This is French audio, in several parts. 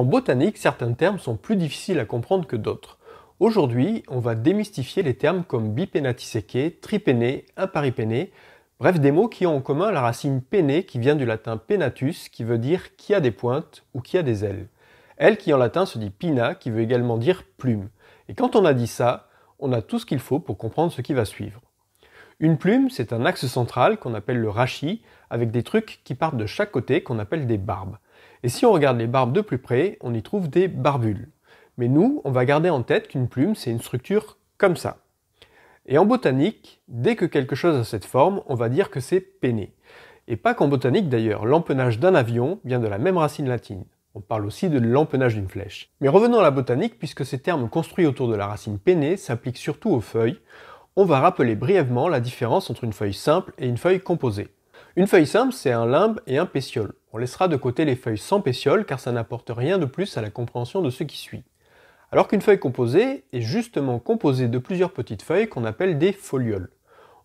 En botanique, certains termes sont plus difficiles à comprendre que d'autres. Aujourd'hui, on va démystifier les termes comme bipénatiséqué, tripéné, imparipéné, bref des mots qui ont en commun la racine péné qui vient du latin penatus qui veut dire qui a des pointes ou qui a des ailes. Elle qui en latin se dit pina qui veut également dire plume. Et quand on a dit ça, on a tout ce qu'il faut pour comprendre ce qui va suivre. Une plume, c'est un axe central qu'on appelle le rachis, avec des trucs qui partent de chaque côté qu'on appelle des barbes. Et si on regarde les barbes de plus près, on y trouve des barbules. Mais nous, on va garder en tête qu'une plume, c'est une structure comme ça. Et en botanique, dès que quelque chose a cette forme, on va dire que c'est penné. Et pas qu'en botanique d'ailleurs, l'empennage d'un avion vient de la même racine latine. On parle aussi de l'empennage d'une flèche. Mais revenons à la botanique, puisque ces termes construits autour de la racine penné s'appliquent surtout aux feuilles, on va rappeler brièvement la différence entre une feuille simple et une feuille composée. Une feuille simple, c'est un limbe et un pétiole. On laissera de côté les feuilles sans pétiole car ça n'apporte rien de plus à la compréhension de ce qui suit. Alors qu'une feuille composée est justement composée de plusieurs petites feuilles qu'on appelle des folioles.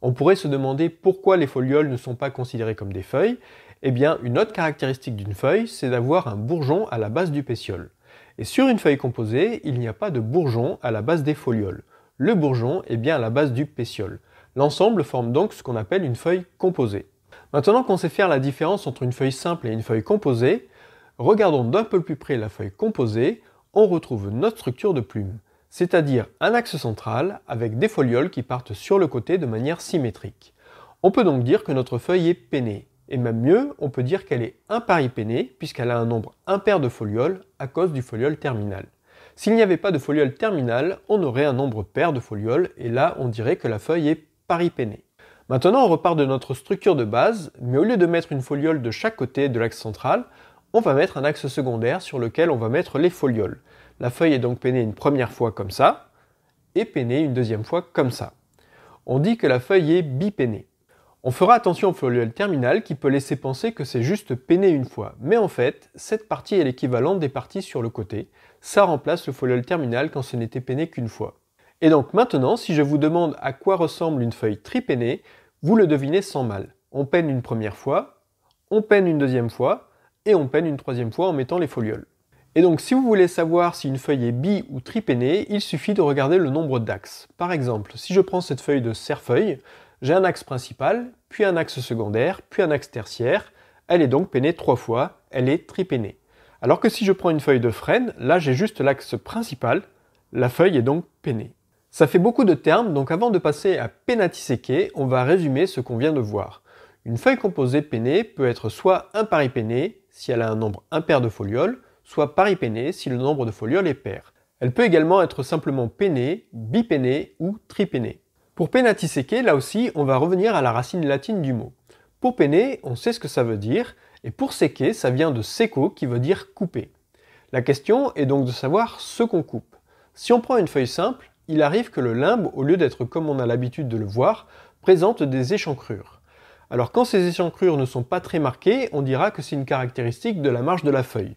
On pourrait se demander pourquoi les folioles ne sont pas considérées comme des feuilles. Eh bien, une autre caractéristique d'une feuille, c'est d'avoir un bourgeon à la base du pétiole. Et sur une feuille composée, il n'y a pas de bourgeon à la base des folioles. Le bourgeon est bien à la base du pétiole. L'ensemble forme donc ce qu'on appelle une feuille composée. Maintenant qu'on sait faire la différence entre une feuille simple et une feuille composée, regardons d'un peu plus près la feuille composée, on retrouve notre structure de plume, c'est-à-dire un axe central avec des folioles qui partent sur le côté de manière symétrique. On peut donc dire que notre feuille est peinée, et même mieux, on peut dire qu'elle est imparipennée puisqu'elle a un nombre impair de folioles à cause du foliole terminal. S'il n'y avait pas de foliole terminale, on aurait un nombre pair de folioles et là on dirait que la feuille est paripennée. Maintenant, on repart de notre structure de base, mais au lieu de mettre une foliole de chaque côté de l'axe central, on va mettre un axe secondaire sur lequel on va mettre les folioles. La feuille est donc peinée une première fois comme ça, et peinée une deuxième fois comme ça. On dit que la feuille est bipennée. On fera attention au foliole terminal qui peut laisser penser que c'est juste peiné une fois, mais en fait, cette partie est l'équivalent des parties sur le côté, ça remplace le foliole terminal quand ce n'était peiné qu'une fois. Et donc maintenant, si je vous demande à quoi ressemble une feuille tripennée, vous le devinez sans mal. On peine une première fois, on peine une deuxième fois, et on peine une troisième fois en mettant les folioles. Et donc si vous voulez savoir si une feuille est bi ou tripennée, il suffit de regarder le nombre d'axes. Par exemple, si je prends cette feuille de cerfeuille, j'ai un axe principal, puis un axe secondaire, puis un axe tertiaire, elle est donc peinée trois fois, elle est tripennée. Alors que si je prends une feuille de frêne, là j'ai juste l'axe principal, la feuille est donc peinée. Ça fait beaucoup de termes, donc avant de passer à penati on va résumer ce qu'on vient de voir. Une feuille composée pennée peut être soit imparipennée si elle a un nombre impair de folioles, soit paripennée si le nombre de folioles est pair. Elle peut également être simplement pennée, bipennée ou tripennée. Pour penati là aussi, on va revenir à la racine latine du mot. Pour penné, on sait ce que ça veut dire, et pour séquer, ça vient de séco qui veut dire couper. La question est donc de savoir ce qu'on coupe. Si on prend une feuille simple, il arrive que le limbe, au lieu d'être comme on a l'habitude de le voir, présente des échancrures. Alors quand ces échancrures ne sont pas très marquées, on dira que c'est une caractéristique de la marge de la feuille.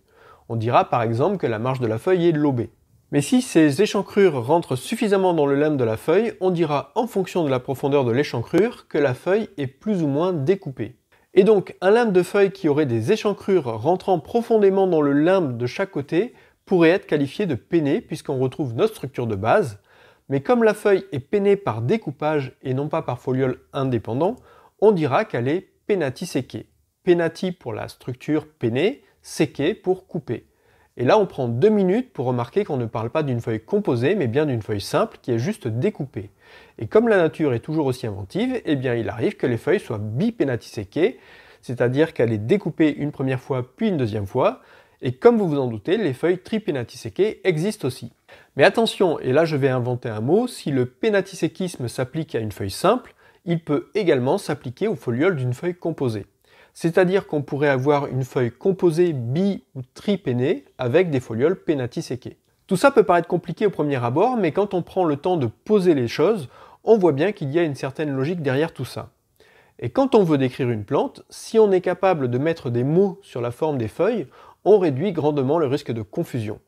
On dira par exemple que la marge de la feuille est lobée. Mais si ces échancrures rentrent suffisamment dans le limbe de la feuille, on dira en fonction de la profondeur de l'échancrure que la feuille est plus ou moins découpée. Et donc un limbe de feuille qui aurait des échancrures rentrant profondément dans le limbe de chaque côté pourrait être qualifié de peiné puisqu'on retrouve notre structure de base, mais comme la feuille est peinée par découpage et non pas par foliole indépendant, on dira qu'elle est pénatis séquée. pour la structure peinée, séquée pour couper. Et là, on prend deux minutes pour remarquer qu'on ne parle pas d'une feuille composée, mais bien d'une feuille simple qui est juste découpée. Et comme la nature est toujours aussi inventive, eh bien, il arrive que les feuilles soient séquées c'est-à-dire qu'elle est découpée une première fois puis une deuxième fois. Et comme vous vous en doutez, les feuilles tripénati-séquées existent aussi. Mais attention, et là je vais inventer un mot, si le pénatiséquisme s'applique à une feuille simple, il peut également s'appliquer aux folioles d'une feuille composée. C'est-à-dire qu'on pourrait avoir une feuille composée bi ou tripénée avec des folioles pénatiséquées. Tout ça peut paraître compliqué au premier abord, mais quand on prend le temps de poser les choses, on voit bien qu'il y a une certaine logique derrière tout ça. Et quand on veut décrire une plante, si on est capable de mettre des mots sur la forme des feuilles, on réduit grandement le risque de confusion.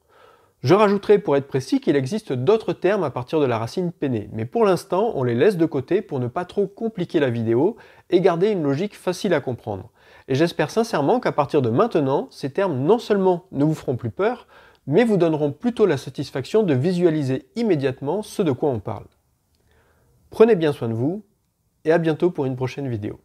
Je rajouterai pour être précis qu'il existe d'autres termes à partir de la racine peinée, mais pour l'instant on les laisse de côté pour ne pas trop compliquer la vidéo et garder une logique facile à comprendre. Et j'espère sincèrement qu'à partir de maintenant, ces termes non seulement ne vous feront plus peur, mais vous donneront plutôt la satisfaction de visualiser immédiatement ce de quoi on parle. Prenez bien soin de vous, et à bientôt pour une prochaine vidéo.